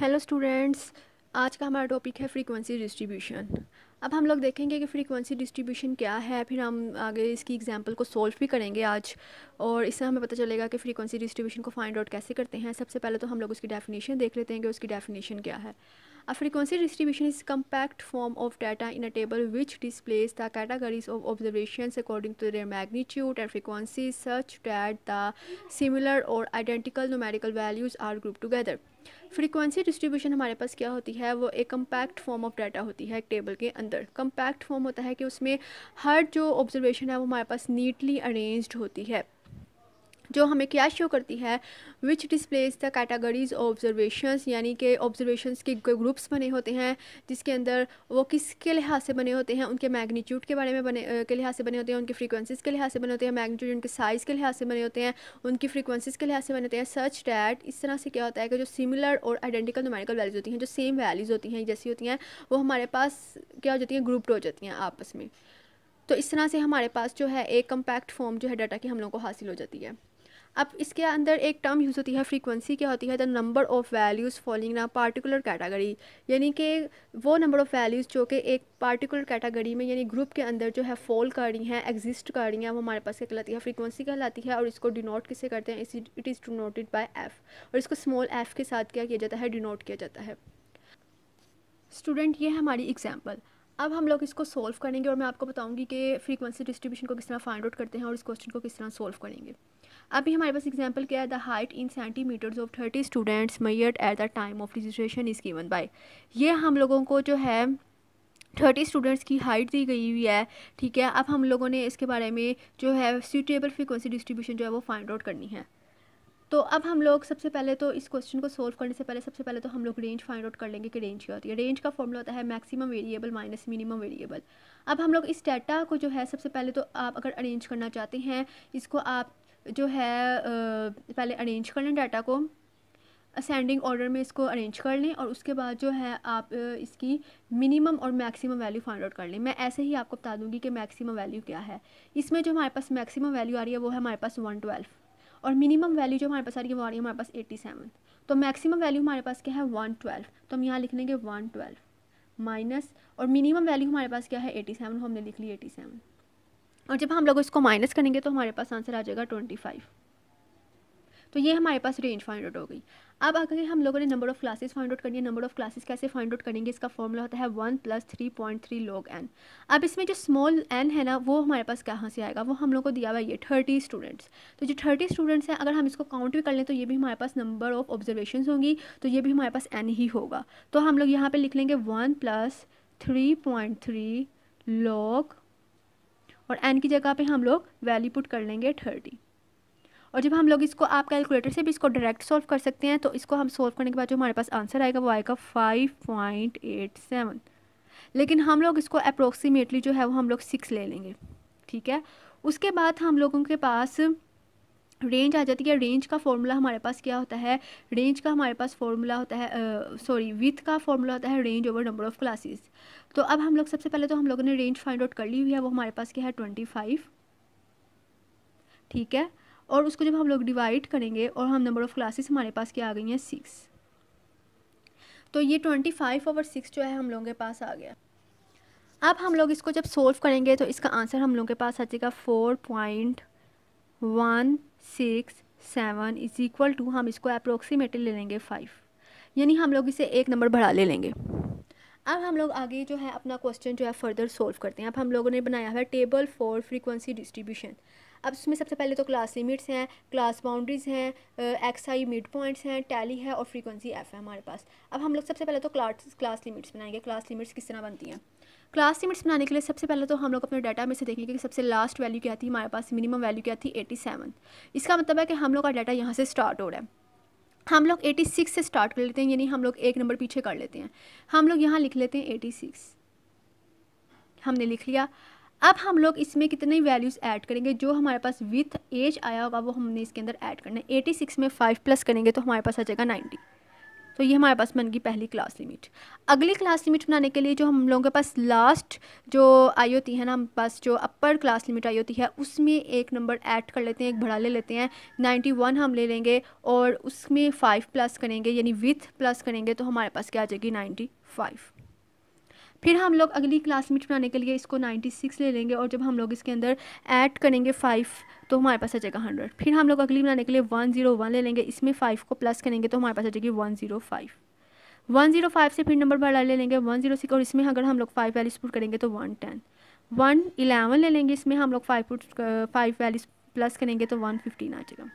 Hello students आज का हमारा टॉपिक है फ्रीक्वेंसी डिस्ट्रीब्यूशन अब हम लोग देखेंगे कि फ्रीक्वेंसी डिस्ट्रीब्यूशन क्या है फिर हम आगे इसकी एग्जांपल को सॉल्व भी करेंगे आज और इससे हमें पता चलेगा कि फ्रीक्वेंसी डिस्ट्रीब्यूशन को फाइंड आउट कैसे करते हैं सबसे पहले तो हम लोग उसकी डेफिनेशन देख लेते हैं कि उसकी डेफिनेशन क्या है A frequency distribution is a compact form of data in a table which displays the categories of observations according to their magnitude and frequency such that the similar or identical numerical values are grouped together. Frequency distribution हमारे पास क्या होती है वो एक compact form of data होती है एक टेबल के अंदर कम्पैक्ट फॉर्म होता है कि उसमें हर जो ऑब्जर्वेशन है वो हमारे पास नीटली अरेंज्ड होती है जो हमें क्या शो करती है which displays the categories observations यानी कि ऑब्जर्वेशंस के ग्रुप्स बने होते हैं जिसके अंदर वो किसके लिहाज से बने होते हैं उनके मैग्नीट्यूड के बारे में बने के लिहाज से बने होते हैं उनकी फ्रीक्वेंसीज़ के लिहाज से बने होते हैं मैग्नीट्यूड उनके साइज़ के लिहाज से बने होते हैं उनकी फ्रीक्वेंसीज़ के लिहाज से बने होते हैं सच डैट इस तरह से क्या होता है कि जो सिमिलर और आइडेंटिकल नोमेरिकल वैल्यूज़ होती हैं जो सेम वैल्यूज़ होती हैं जैसी होती हैं वो हमारे पास क्या हो जाती हैं ग्रुप्ड हो जाती हैं आपस में तो इस तरह से हमारे पास जो है एक कम्पैक्ट फॉर्म जो है डाटा की हम लोगों को हासिल हो जाती है अब इसके अंदर एक टर्म यूज़ होती है फ्रीक्वेंसी क्या होती है the number of values following ना पार्टिकुलर कैटेगरी यानी कि वो नंबर ऑफ़ वैल्यूज़ जो कि एक पार्टिकुलर कैटेगरी में यानी ग्रुप के अंदर जो है फॉल कर रही हैं एग्जिस्ट कर रही हैं वो हमारे पास क्या कहलाती है फ्रीक्वेंसी कहलाती है और इसको डिनोट किसे करते हैं it is denoted by F और इसको स्मॉल एफ़ के साथ क्या किया जाता है डिनोट किया जाता है स्टूडेंट ये है हमारी एग्जाम्पल अब हम लोग इसको सॉल्व करेंगे और मैं आपको बताऊंगी कि फ्रीक्वेंसी डिस्ट्रीब्यूशन को किस तरह फाइंड आउट करते हैं और इस क्वेश्चन को किस तरह सॉल्व करेंगे अभी हमारे पास एग्जाम्पल क्या है the height in centimeters of thirty students made at the time of registration is given by ये हम लोगों को जो है थर्टी स्टूडेंट्स की हाइट दी गई हुई है ठीक है अब हम लोगों ने इसके बारे में जो है सूटेबल फ्रिक्वेंसी डिस्ट्रीब्यूशन जो है वो फाइंड आउट करनी है तो अब हम लोग सबसे पहले तो इस क्वेश्चन को सोल्व करने से पहले सबसे पहले तो हम लोग रेंज फाइंड आउट कर लेंगे कि रेंज क्या होती है रेंज का फॉर्मूला होता है maximum variable minus minimum variable अब हम लोग इस डाटा को जो है सबसे पहले तो आप अगर अरेंज करना चाहते हैं इसको आप जो है पहले अरेंज कर लें डाटा को असेंडिंग ऑर्डर में इसको अरेंज कर लें और उसके बाद जो है आप इसकी मिनिमम और मैक्सिमम वैल्यू फाइंड आउट कर लें मैं ऐसे ही आपको बता दूंगी कि मैक्सिमम वैल्यू क्या है इसमें जो हमारे पास मैक्सिमम वैल्यू आ रही है वो है हमारे पास वन ट्वेल्व और मिनिमम वैल्यू जो हमारे पास आ रही है वो आ रही है हमारे पास एटी सेवन तो मैक्सिमम वैल्यू हमारे पास क्या है वन ट्वेल्व तो हम यहाँ लिख लेंगे वन ट्वेल्व माइनस और मिनिमम वैल्यू हमारे पास क्या है एटी सेवन हमने लिख ली एटी सेवन और जब हम लोग इसको माइनस करेंगे तो हमारे पास आंसर आ जाएगा ट्वेंटी फाइव तो ये हमारे पास रेंज फाइंड आउट हो गई अब अगर हम लोगों ने number of classes find out करनी है नंबर ऑफ़ क्लासेस कैसे फाइंड आउट करेंगे इसका फॉर्मूला होता है one plus three point three log n अब इसमें जो स्मॉल एन है ना वो हमारे पास कहाँ से आएगा वो हम लोग को दिया हुआ ये थर्टी स्टूडेंट्स तो जो थर्टी स्टूडेंट्स हैं अगर हम इसको काउंट भी कर लें तो ये भी हमारे पास नंबर ऑफ़ ऑब्जर्वेशन होंगी तो ये भी हमारे पास एन ही होगा तो हम लोग यहाँ पर लिख लेंगे one plus three point three log और एन की जगह पे हम लोग वैल्यू पुट कर लेंगे थर्टी और जब हम लोग इसको आप कैलकुलेटर से भी इसको डायरेक्ट सॉल्व कर सकते हैं तो इसको हम सॉल्व करने के बाद जो हमारे पास आंसर आएगा वो आएगा फाइव पॉइंट एट सेवन लेकिन हम लोग इसको अप्रोक्सीमेटली जो है वो हम लोग सिक्स ले लेंगे ठीक है उसके बाद हम लोगों के पास रेंज आ जाती है रेंज का फॉर्मूला हमारे पास क्या होता है रेंज का हमारे पास फॉर्मूला होता है सॉरी विथ का फॉर्मूला होता है range over number of classes तो अब हम लोग सबसे पहले तो हम लोगों ने रेंज फाइंड आउट कर ली हुई है वो हमारे पास क्या है ट्वेंटी फाइव ठीक है और उसको जब हम लोग डिवाइड करेंगे और हम नंबर ऑफ़ क्लासेस हमारे पास क्या आ गई हैं सिक्स तो ये ट्वेंटी फाइव ओवर सिक्स जो है हम लोगों के पास आ गया अब हम लोग इसको जब सोल्व करेंगे तो इसका आंसर हम लोगों के पास आ जाएगा four point one six seven is equal to हम इसको अप्रोक्सीमेटली ले लेंगे फाइव यानी हम लोग इसे एक नंबर बढ़ा ले लेंगे अब हम लोग आगे जो है अपना क्वेश्चन जो है फर्दर सॉल्व करते हैं अब हम लोगों ने बनाया है टेबल फॉर फ्रीक्वेंसी डिस्ट्रीब्यूशन अब इसमें सबसे पहले तो क्लास लिमिट्स हैं क्लास बाउंड्रीज हैं एक्स आई मिड पॉइंट्स हैं टैली है और फ्रीक्वेंसी एफ है हमारे पास अब हम लोग सबसे पहले तो क्लास क्लास लिमिट्स बनाएंगे क्लास लिमिट्स किस तरह बनती हैं क्लास लिमिट्स बनाने के लिए सबसे पहले तो हम लोग अपने डाटा में से देखेंगे कि सबसे लास्ट वैल्यू क्या थी हमारे पास मिनिमम वैल्यू क्या थी एटी सेवन इसका मतलब है कि हम लोग का डाटा यहाँ से स्टार्ट हो रहा है हम लोग एटी सिक्स से स्टार्ट कर लेते हैं यानी हम लोग एक नंबर पीछे कर लेते हैं हम लोग यहाँ लिख लेते हैं एटी सिक्स हमने लिख लिया अब हम लोग इसमें कितने वैल्यूज़ ऐड करेंगे जो हमारे पास विथ एज आया होगा वो हमने इसके अंदर ऐड करना है एटी सिक्स में फाइव प्लस करेंगे तो हमारे पास आ जाएगा नाइन्टी तो ये हमारे पास बन गई पहली क्लास लिमिट अगली क्लास लिमिट बनाने के लिए जो हम लोगों के पास लास्ट जो आई होती है ना हम पास जो अपर क्लास लिमिट आई होती है उसमें एक नंबर ऐड कर लेते हैं एक बड़ा ले लेते हैं 91 हम ले लेंगे और उसमें फाइव प्लस करेंगे यानी विथ प्लस करेंगे तो हमारे पास क्या आ जाएगी फाइव फिर हम लोग अगली क्लास में के लिए इसको 96 ले लेंगे और जब हम लोग इसके अंदर ऐड करेंगे फ़ाइव तो हमारे पास आ जाएगा हंड्रेड फिर हम लोग अगली बनाने के लिए वन जीरो वन ले लेंगे इसमें फ़ाइव को प्लस करेंगे तो हमारे पास आ जाएगी one zero five one zero five से फिर नंबर बढ़ा ले लेंगे वन जीरो सिक्स और इसमें अगर हम लोग फाइव वैल्यूज पुट करेंगे तो वन टेन वन इलेवन ले लेंगे इसमें हम लोग five put five values plus करेंगे तो वन फिफ्टीन आ जाएगा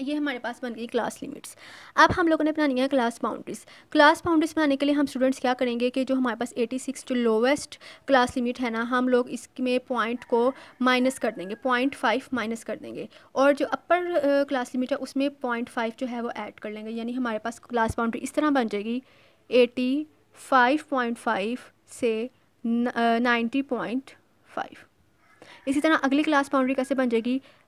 ये हमारे पास बन गई क्लास लिमिट्स अब हम लोगों ने बनानी है क्लास बाउंड्रीज क्लास बाउंड्रीज बनाने के लिए हम स्टूडेंट्स क्या करेंगे कि जो हमारे पास 86 जो लोवेस्ट क्लास लिमिट है ना हम लोग इसमें पॉइंट को माइनस कर देंगे पॉइंट फाइव माइनस कर देंगे और जो अपर क्लास लिमिट है उसमें पॉइंट फाइव जो है वो ऐड कर लेंगे यानी हमारे पास क्लास बाउंड्री इस तरह बन जाएगी एटी फाइव पॉइंट फाइव से नाइन्टी पॉइंट फाइव इसी तरह अगली क्लास बाउंड्री कैसे बन जाएगी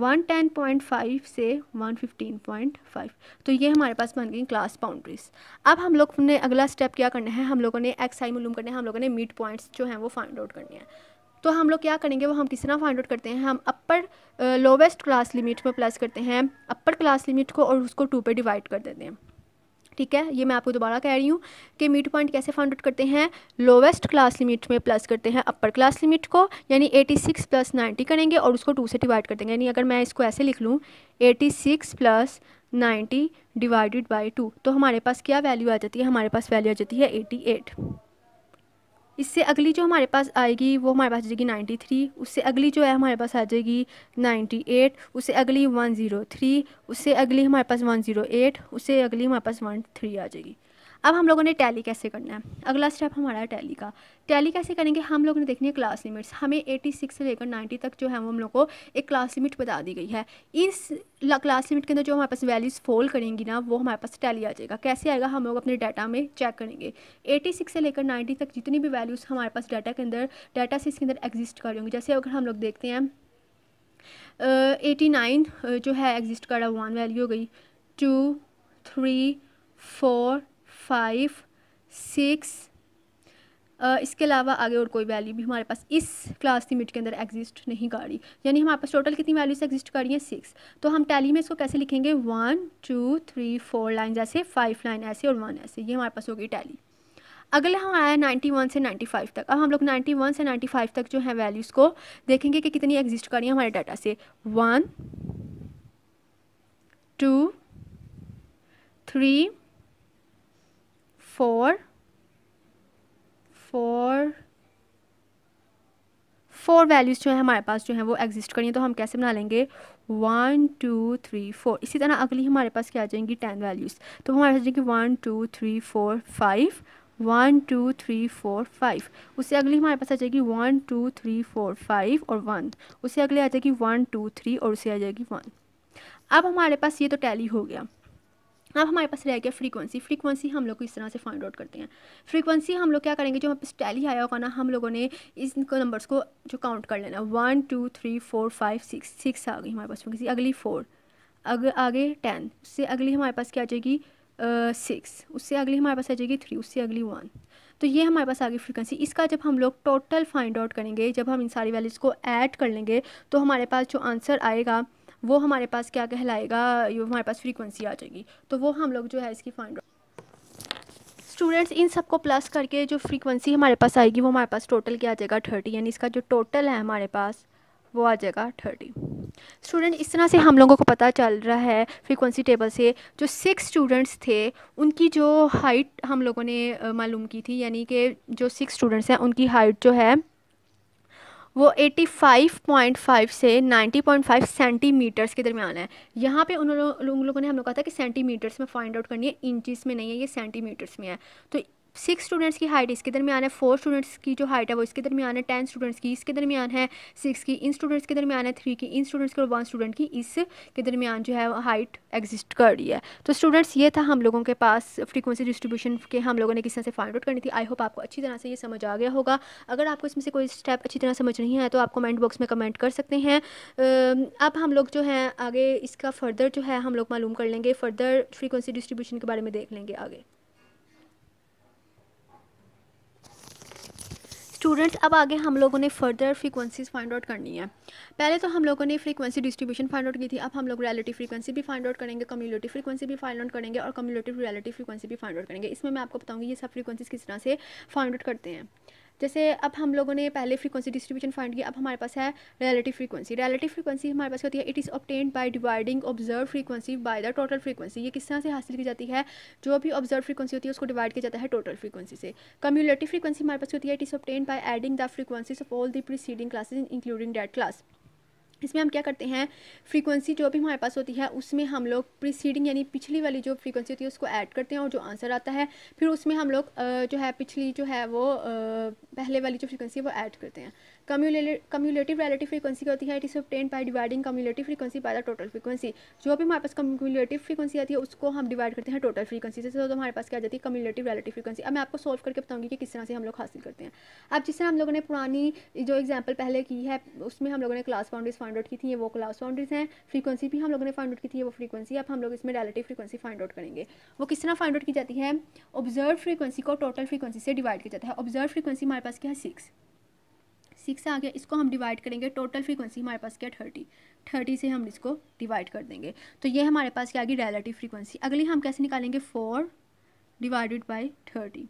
110.5 से 115.5 तो ये हमारे पास बन गई क्लास बाउंड्रीज अब हम लोग ने अगला स्टेप क्या करना है हम लोगों ने एक्स आई मालूम करना है हम लोगों ने मिड पॉइंट्स जो हैं वो फाइंड आउट करने हैं तो हम लोग क्या करेंगे वो हम किस तरह फाइंड आउट करते हैं हम अपर लोवेस्ट क्लास लिमिट में प्लस करते हैं अपर क्लास लिमिट को और उसको टू पे डिवाइड कर देते हैं ठीक है ये मैं आपको दोबारा कह रही हूँ कि मिड पॉइंट कैसे फाउंड आउट करते हैं लोवेस्ट क्लास लिमिट में प्लस करते हैं अपर क्लास लिमिट को यानी 86 प्लस 90 करेंगे और उसको टू से डिवाइड कर देंगे यानी अगर मैं इसको ऐसे लिख लूँ 86 प्लस 90 डिवाइडेड बाई टू तो हमारे पास क्या वैल्यू आ जाती है हमारे पास वैल्यू आ जाती है एटी इससे अगली जो हमारे पास आएगी वो हमारे पास आ जाएगी नाइन्टी थ्री उससे अगली जो है हमारे पास आ जाएगी नाइन्टी एट उससे अगली वन ज़ीरो थ्री उससे अगली हमारे पास वन ज़ीरो एट उससे अगली हमारे पास वन थ्री आ जाएगी अब हम लोगों ने टैली कैसे करना है अगला स्टेप हमारा टैली का टैली कैसे करेंगे हम लोगों ने देखनी है क्लास लिमिट्स हमें 86 से लेकर 90 तक जो है वो हम लोग को एक क्लास लिमिट बता दी गई है इस क्लास लिमिट के अंदर जो हमारे पास वैल्यूज़ फोल करेंगी ना वो हमारे पास टैली आ जाएगा कैसे आएगा हम लोग अपने डाटा में चेक करेंगे एटी से लेकर नाइन्टी तक जितनी भी वैल्यूज़ हमारे पास डाटा के अंदर डाटा से इसके अंदर एग्जिस्ट कर जैसे अगर हम लोग देखते हैं एटी uh, नाइन uh, जो है एग्जिस्ट कर रहा वन वैल्यू हो गई two three four five six इसके अलावा आगे और कोई वैल्यू भी हमारे पास इस क्लास लिमिट के अंदर एग्जिस्ट नहीं कर रही यानी हमारे पास टोटल कितनी वैल्यूज एग्जिस्ट कर रही हैं सिक्स तो हम टैली में इसको कैसे लिखेंगे one two three four line ऐसे फाइव लाइन ऐसे और वन ऐसे ये हमारे पास होगी टैली अगला आया नाइन्टी वन से नाइन्टी फाइव तक अब हम लोग नाइन्टी वन से नाइन्टी फाइव तक जो है वैल्यूज़ को देखेंगे कि कितनी एग्जिस्ट कर रही हैं हमारे डाटा से one two three four four four values जो है हमारे पास जो है वो एग्जिस्ट करनी है तो हम कैसे बना लेंगे वन टू थ्री फोर इसी तरह अगली हमारे पास क्या आ जाएंगी टेन वैल्यूज़ तो हमारे पास जाएंगी one two three four five one two three four five उससे अगली हमारे पास आ जाएगी one two three four five और वन उससे अगली आ जाएगी वन टू थ्री और उससे आ जाएगी वन अब हमारे पास ये तो टैली हो गया अब हमारे पास रह गया फ्रीक्वेंसी फ्रीक्वेंसी हम लोग को इस तरह से फाइंड आउट करते हैं फ्रीक्वेंसी हम लोग क्या करेंगे जो हमारे पास टैली आया होगा ना हम लोगों ने इनको नंबर्स को जो काउंट कर लेना one two three four five six six आ गई हमारे पास फ्रीक्वेंसी अगली फोर अग आगे टेन उससे अगली हमारे पास क्या आ जाएगी सिक्स उससे अगली हमारे पास आ जाएगी थ्री उससे अगली वन तो ये हमारे पास आ गई फ्रीक्वेंसी इसका जब हम लोग टोटल फाइंड आउट करेंगे जब हम इन सारी वैल्यूज़ को ऐड कर लेंगे तो हमारे पास जो आंसर आएगा वो हमारे पास क्या कहलाएगा ये हमारे पास फ्रीक्वेंसी आ जाएगी तो वो हम लोग जो है इसकी फाइंड स्टूडेंट्स इन सबको प्लस करके जो फ्रीक्वेंसी हमारे पास आएगी वो हमारे पास टोटल क्या आ जाएगा थर्टी यानी इसका जो टोटल है हमारे पास वो आ जाएगा थर्टी स्टूडेंट इस तरह से हम लोगों को पता चल रहा है फ्रीक्वेंसी टेबल से जो सिक्स स्टूडेंट्स थे उनकी जो हाइट हम लोगों ने मालूम की थी यानी कि जो सिक्स स्टूडेंट्स हैं उनकी हाइट जो है वो 85.5 से 90.5 सेंटीमीटर्स के दरमियान है यहाँ पे उन लोगों ने हम लोग कहा था कि सेंटीमीटर्स में फाइंड आउट करनी है इंचिस में नहीं है ये सेंटीमीटर्स में है तो सिक्स स्टूडेंट्स की हाइट इसके दरमियान है फोर स्टूडेंट्स की जो हाइट है वो इसके दरमियान है टेन स्टूडेंट्स की इसके दरमियान है सिक्स की इन स्टूडेंट्स के दरमियान है थ्री की इन स्टूडेंट्स की और वन स्टूडेंट की इसके दरमियान जो है हाइट एग्जिस्ट कर रही है तो स्टूडेंट्स ये था हम लोगों के पास फ्रीक्वेंसी डिस्ट्रीब्यूशन के हम लोगों ने किस तरह से फाइंड आउट करनी थी आई होप आपको अच्छी तरह से ये समझ आ गया होगा अगर आपको इसमें से कोई स्टेप अच्छी तरह समझ नहीं आया तो आप कमेंट बॉक्स में कमेंट कर सकते हैं अब हम लोग जो है आगे इसका फर्दर जो है हम लोग मालूम कर लेंगे फर्दर फ्रीक्वेंसी डिस्ट्रीब्यूशन के बारे में देख लेंगे आगे स्टूडेंट्स अब आगे हम लोगों ने फर्दर फ्रीक्वेंसीज फाइंड आउट करनी है पहले तो हम लोगों ने फ्रीक्वेंसी डिस्ट्रीब्यूशन फाइंड आउट की थी अब हम लोग रियलिटी फ्रीक्वेंसी भी फाइंड आउट करेंगे कम्युनिटी फ्रीक्वेंसी भी फाइंड आउट करेंगे और कम्युनिटी रियलिटी फ्रीक्वेंसी भी फाइंड आउट करेंगे इसमें मैं आपको बताऊंगी ये सब फ्रीक्वेंसीज किस तरह से फाइंड आउट करते हैं जैसे अब हम लोगों ने पहले फ्रीक्वेंसी डिस्ट्रीब्यूशन फाइंड किया अब हमारे पास है रिलेटिव फ्रीक्वेंसी रिलेटिव फ्रीक्वेंसी हमारे पास होती है it is obtained by dividing observe frequency by the total frequency ये किस तरह से हासिल की जाती है जो भी ऑब्जर्व फ्रीक्वेंसी होती है उसको डिवाइड किया जाता है टोटल फ्रीक्वेंसी से कम्यूलेटिव फ्रीक्वेंसी हमारे पास होती है it is obtained by adding the frequencies of all the preceding classes including that class इसमें हम क्या करते हैं फ्रीक्वेंसी जो भी हमारे पास होती है उसमें हम लोग प्रीसीडिंग यानी पिछली वाली जो फ्रीक्वेंसी होती है उसको ऐड करते हैं और जो आंसर आता है फिर उसमें हम लोग जो है पिछली जो है वो पहले वाली जो फ्रीक्वेंसी है वो ऐड करते हैं कम्यूलेटिव रिलेटिव फ्रीक्वेंसी होती है it is obtain by dividing cumulative frequency by the total frequency जो भी हमारे पास कम्यूलेटिव फ्रीक्वेंसी आती है उसको हम डिवाइड करते हैं टोटल फ्रीक्वेंसी से तो हमारे पास क्या जाती है कम्यूलेटिव रिलेटिव फ्रीक्वेंसी अब मैं आपको सॉल्व करके बताऊँगी कि किस तरह से हम लोग हासिल करते हैं अब जिस तरह हम लोगों ने पुरानी जो एग्जाम्पल पहले की है उसमें हम लोगों ने क्लास बाउंड्रीज फाइंड आउट की थी वो क्लास बाउंड्रीज हैं फ्रीक्वेंसी भी हम लोगों ने फाइंड आउट की थी वो फ्रीक्वेंसी अब हम लोग इसमें रिलेटिव फ्रीक्वेंसी फाइंड आउट करेंगे वो किस तरह फाइंड आउट की जाती है ऑब्जर्व फ्रीक्वेंसी को टोटल फ्रीक्वेंसी से डिवाइड किया जाता है ऑब्जर्व फ्रीक्वेंसी हमारे हमारे पास क्या है सिक्स सिक्स आ गया इसको हम डिवाइड करेंगे टोटल फ्रीक्वेंसी हमारे पास क्या थर्टी थर्टी से हम इसको डिवाइड कर देंगे तो ये हमारे पास क्या आ गई रेलेटिव फ्रीक्वेंसी अगली हम कैसे निकालेंगे फोर डिवाइडेड बाई थर्टी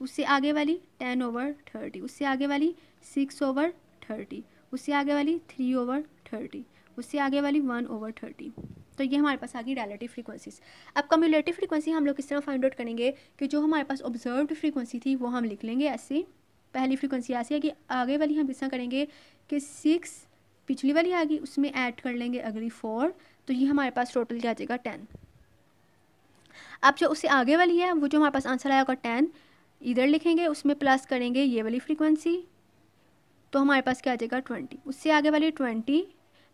उससे आगे वाली टेन ओवर थर्टी उससे आगे वाली सिक्स ओवर थर्टी उससे आगे वाली थ्री ओवर थर्टी उससे आगे वाली वन ओवर थर्टी तो ये हमारे पास आ गई रेलेटिव फ्रीक्वेंसीज अब कम्यूलेटिव फ्रीक्वेंसी हम लोग किस तरह फाइंड आउट करेंगे कि जो हमारे पास ऑब्जर्व्ड फ्रीक्वेंसी थी वो हम लिख लेंगे ऐसे पहली फ्रीक्वेंसी ऐसी है कि आगे वाली हम किसा करेंगे कि सिक्स पिछली वाली आ गई उसमें ऐड कर लेंगे अगली फोर तो ये हमारे पास टोटल क्या आ जाएगा टेन अब जो उससे आगे वाली है वो जो हमारे पास आंसर आया होगा टेन इधर लिखेंगे उसमें प्लस करेंगे ये वाली फ्रीक्वेंसी तो हमारे पास क्या आ जाएगा ट्वेंटी उससे आगे वाली ट्वेंटी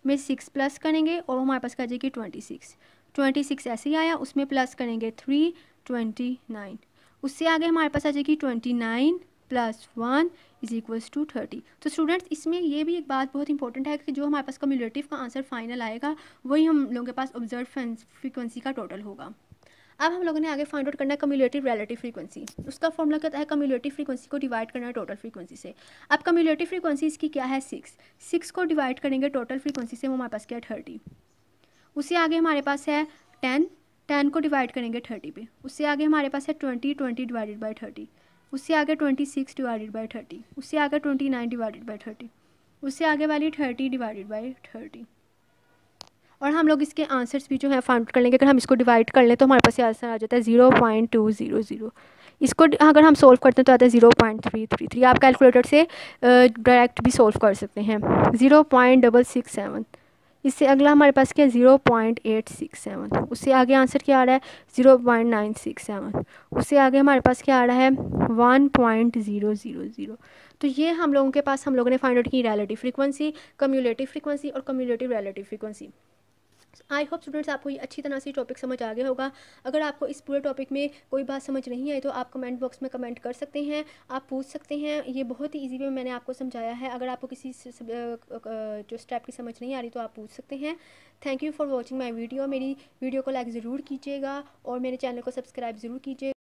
में सिक्स प्लस करेंगे और हमारे पास क्या आ जाएगी ट्वेंटी सिक्स ट्वेंटी सिक्स ऐसे ही आया उसमें प्लस करेंगे थ्री ट्वेंटी नाइन उससे आगे हमारे पास आ जाएगी twenty nine plus one is equals to thirty तो स्टूडेंट्स इसमें ये भी एक बात बहुत इंपॉर्टेंट है कि जो हमारे पास कम्यूलेटिव का आंसर फाइनल आएगा वही हम लोगों के पास ऑब्जर्व फ्रीक्वेंसी का टोटल होगा अब हम लोगों ने आगे फाइंड आउट करना है कम्यूलेटिव रिलेटिव फ्रीक्वेंसी उसका फॉर्मूला कहता है कम्यूलेटिव फ्रीक्वेंसी को डिवाइड करना है टोटल फ्रीक्वेंसी से अब कम्यूलेटिव फ्रीक्वेंसी इसकी क्या है सिक्स सिक्स को डिवाइड करेंगे टोटल फ्रीक्वेंसी से वो हमारे पास क्या है थर्टी उससे आगे हमारे पास है टेन टेन को डिवाइड करेंगे थर्टी पे उससे आगे हमारे पास है twenty twenty divided by thirty उससे आगे twenty six divided by thirty उससे आगे twenty nine divided by thirty उससे आगे वाली थर्टी डिवाइडेड बाई थर्टी और हम लोग इसके आंसर्स भी जो है फाइंड कर लेंगे अगर हम इसको डिवाइड कर लें तो हमारे पास ये आंसर आ जाता है zero point two zero zero इसको अगर हम सोल्व करते हैं तो आता है zero point three three three आप कैलकुलेटर से डायरेक्ट भी सोल्व कर सकते हैं zero point double six seven इससे अगला हमारे पास क्या है zero point eight six seven उससे आगे आंसर क्या आ रहा है zero point nine six seven उससे आगे हमारे पास क्या आ रहा है one point zero zero zero तो ये हम लोगों के पास हम लोगों ने फाइंड आउट की रेलेटिव फ्रीक्वेंसी कम्यूलेटिव फ्रिक्वेंसी और cumulative relative frequency I hope students आपको ये अच्छी तरह से टॉपिक समझ आ गया होगा अगर आपको इस पूरे टॉपिक में कोई बात समझ नहीं आई तो आप कमेंट बॉक्स में कमेंट कर सकते हैं आप पूछ सकते हैं ये बहुत ही ईजी वे में मैंने आपको समझाया है अगर आपको किसी जो स्टेप की समझ नहीं आ रही तो आप पूछ सकते हैं thank you for watching my video मेरी वीडियो को लाइक ज़रूर कीजिएगा और मेरे चैनल को सब्सक्राइब ज़रूर कीजिएगा